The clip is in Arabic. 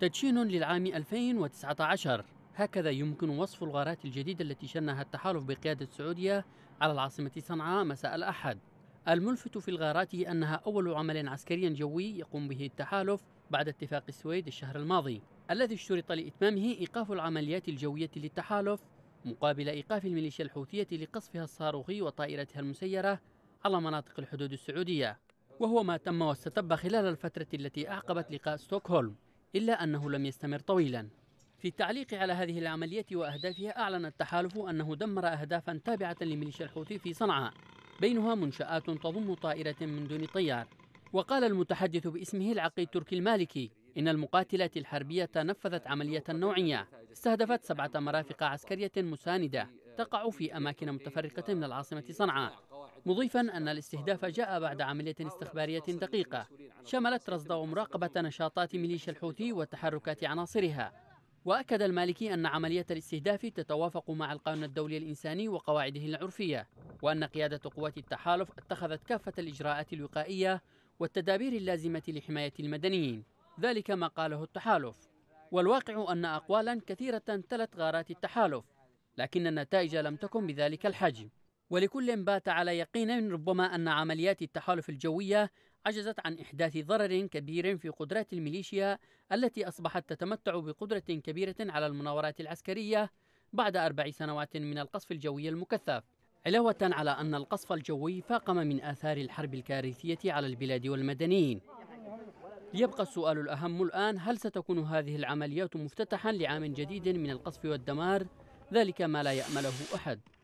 تدشين للعام 2019 هكذا يمكن وصف الغارات الجديدة التي شنها التحالف بقيادة السعودية على العاصمة صنعاء مساء الأحد الملفت في الغارات أنها أول عمل عسكري جوي يقوم به التحالف بعد اتفاق السويد الشهر الماضي الذي اشترط لإتمامه إيقاف العمليات الجوية للتحالف مقابل إيقاف الميليشيا الحوثية لقصفها الصاروخي وطائرتها المسيرة على مناطق الحدود السعودية وهو ما تم واستتب خلال الفترة التي أعقبت لقاء ستوكهولم إلا أنه لم يستمر طويلا في التعليق على هذه العملية وأهدافها أعلن التحالف أنه دمر أهدافا تابعة لميليشيا الحوثي في صنعاء بينها منشآت تضم طائرة من دون طيار وقال المتحدث باسمه العقيد التركي المالكي إن المقاتلات الحربية نفذت عملية نوعية استهدفت سبعة مرافق عسكرية مساندة تقع في أماكن متفرقة من العاصمة صنعاء مضيفا أن الاستهداف جاء بعد عملية استخبارية دقيقة شملت رصد ومراقبة نشاطات ميليشيا الحوثي وتحركات عناصرها وأكد المالكي أن عملية الاستهداف تتوافق مع القانون الدولي الإنساني وقواعده العرفية وأن قيادة قوات التحالف اتخذت كافة الإجراءات الوقائية والتدابير اللازمة لحماية المدنيين ذلك ما قاله التحالف والواقع أن أقوالا كثيرة تلت غارات التحالف لكن النتائج لم تكن بذلك الحجم ولكل بات على يقين ربما أن عمليات التحالف الجوية عجزت عن إحداث ضرر كبير في قدرات الميليشيا التي أصبحت تتمتع بقدرة كبيرة على المناورات العسكرية بعد أربع سنوات من القصف الجوي المكثف علاوة على أن القصف الجوي فاقم من آثار الحرب الكارثية على البلاد والمدنيين يبقى السؤال الأهم الآن هل ستكون هذه العمليات مفتتحا لعام جديد من القصف والدمار ذلك ما لا يأمله أحد